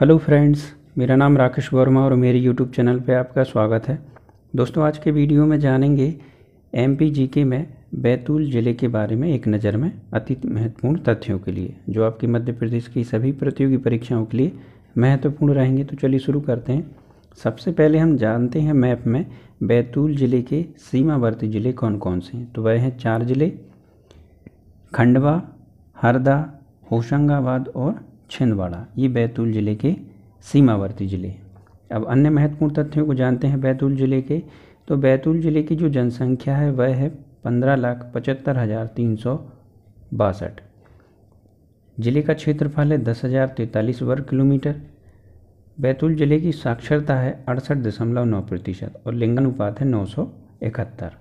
hello friends मेरा नाम राकेश वर्मा और मेरे यूट्यूब चैनल पे आपका स्वागत है दोस्तों आज के वीडियो में जानेंगे एम पी में बैतूल ज़िले के बारे में एक नज़र में अति महत्वपूर्ण तथ्यों के लिए जो आपकी मध्य प्रदेश की सभी प्रतियोगी परीक्षाओं के लिए महत्वपूर्ण रहेंगे तो चलिए शुरू करते हैं सबसे पहले हम जानते हैं मैप में बैतूल ज़िले के सीमावर्ती ज़िले कौन कौन से हैं तो वह हैं चार ज़िले खंडवा हरदा होशंगाबाद और छिंदवाड़ा ये बैतूल ज़िले के सीमावर्ती ज़िले अब अन्य महत्वपूर्ण तथ्यों को जानते हैं बैतूल ज़िले के तो बैतूल ज़िले की जो जनसंख्या है वह है पंद्रह लाख पचहत्तर हज़ार तीन सौ बासठ ज़िले का क्षेत्रफल है दस हज़ार तैंतालीस वर्ग किलोमीटर बैतूल ज़िले की साक्षरता है अड़सठ दशमलव नौ प्रतिशत और लिंगानुपात है नौ सौ इकहत्तर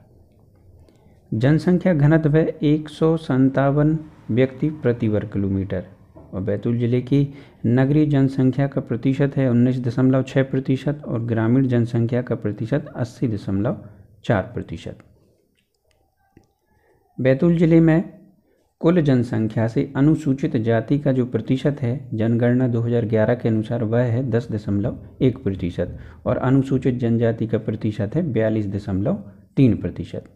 जनसंख्या घनत्व है एक सौ संतावन व्यक्ति प्रति वर्ग किलोमीटर और बैतूल ज़िले की नगरीय जनसंख्या का प्रतिशत है उन्नीस दशमलव छः प्रतिशत और ग्रामीण जनसंख्या का प्रतिशत अस्सी दशमलव चार प्रतिशत बैतूल ज़िले में कुल जनसंख्या से अनुसूचित जाति का जो प्रतिशत है जनगणना 2011 के अनुसार वह है दस दशमलव एक प्रतिशत और अनुसूचित जनजाति का प्रतिशत है बयालीस दशमलव तीन प्रतिशत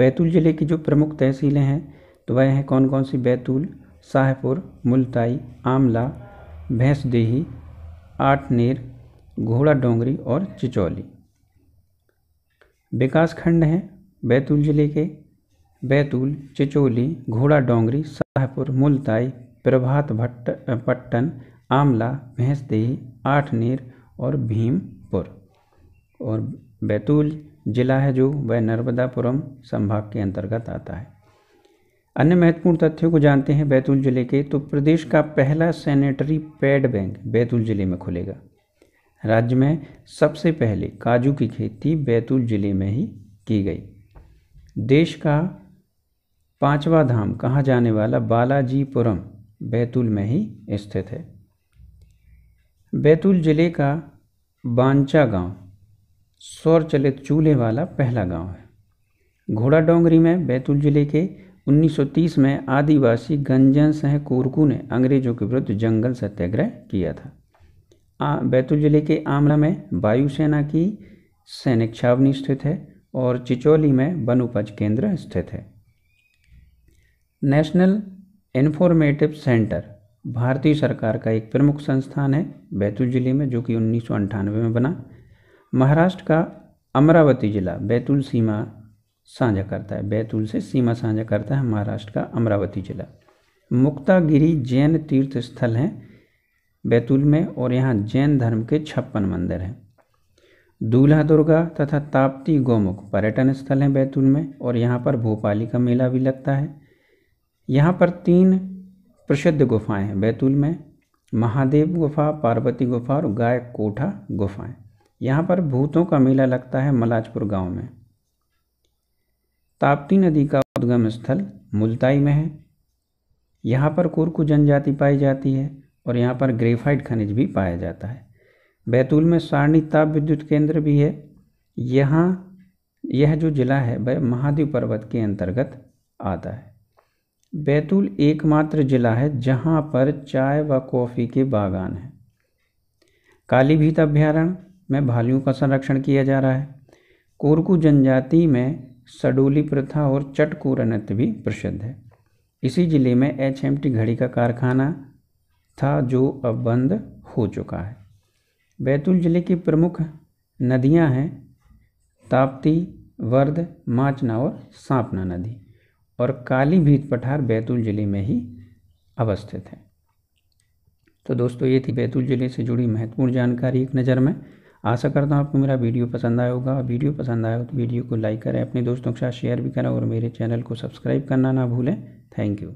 बैतूल ज़िले की जो प्रमुख तहसीलें हैं तो वह हैं कौन कौन सी बैतूल शाहपुर मुलताई आमला भैंसदेही आठनेर घोड़ा डोंगरी और चिचौली विकास खंड हैं बैतूल जिले के बैतूल चिचोली घोड़ा डोंगरी शाहपुर मुलताई प्रभात भट्ट पट्टन आमला भैंसदेही आठनेर और भीमपुर और बैतूल जिला है जो वह नर्मदापुरम संभाग के अंतर्गत आता है अन्य महत्वपूर्ण तथ्यों को जानते हैं बैतूल ज़िले के तो प्रदेश का पहला सैनिटरी पैड बैंक बैतूल ज़िले में खुलेगा राज्य में सबसे पहले काजू की खेती बैतूल ज़िले में ही की गई देश का पांचवा धाम कहा जाने वाला बालाजीपुरम बैतूल में ही स्थित है बैतूल ज़िले का बांचा गांव सौर चलित चूल्हे वाला पहला गांव है घोड़ा डोंगरी में बैतूल ज़िले के 1930 में आदिवासी गंजन सह कोरकू ने अंग्रेजों के विरुद्ध जंगल सत्याग्रह किया था आ बैतूल जिले के आमला में वायुसेना की सैनिक छावनी स्थित है और चिचौली में वन उपज केंद्र स्थित है नेशनल इन्फॉर्मेटिव सेंटर भारतीय सरकार का एक प्रमुख संस्थान है बैतूल जिले में जो कि उन्नीस में बना महाराष्ट्र का अमरावती जिला बैतूल सीमा साझा करता है बैतूल से सीमा साझा करता है महाराष्ट्र का अमरावती जिला मुक्तागिरी जैन तीर्थ स्थल हैं बैतूल में और यहाँ जैन धर्म के छप्पन मंदिर हैं दूल्हा दुर्गा तथा ताप्ती गोमुख पर्यटन स्थल हैं बैतूल में और यहाँ पर भोपाली का मेला भी लगता है यहाँ पर तीन प्रसिद्ध गुफाएं हैं बैतूल में महादेव गुफा पार्वती गुफा और गाय कोठा गुफाएं यहाँ पर भूतों का मेला लगता है मलाजपुर गांव में ताप्ती नदी का उद्गम स्थल मुल्ताई में है यहाँ पर कुरकू जनजाति पाई जाती है और यहाँ पर ग्रेफाइट खनिज भी पाया जाता है बैतूल में सारणी ताप विद्युत केंद्र भी है यहाँ यह जो जिला है वह महादेव पर्वत के अंतर्गत आता है बैतूल एकमात्र जिला है जहाँ पर चाय व कॉफ़ी के बागान हैं कालीभीत अभ्यारण्य में भालियों का संरक्षण किया जा रहा है कोरकू जनजाति में सडोली प्रथा और चटकोरा नृत्य भी प्रसिद्ध है इसी जिले में एच एम टी घड़ी का कारखाना था जो अब बंद हो चुका है बैतूल जिले की प्रमुख नदियां हैं ताप्ती वर्द माचना और सांपना नदी और काली भीत पठार बैतूल जिले में ही अवस्थित है तो दोस्तों ये थी बैतूल जिले से जुड़ी महत्वपूर्ण जानकारी एक नज़र में आशा करता हूँ आपको मेरा वीडियो पसंद आया होगा वीडियो पसंद आया हो तो वीडियो को लाइक करें अपने दोस्तों के साथ शेयर भी करें और मेरे चैनल को सब्सक्राइब करना ना भूलें थैंक यू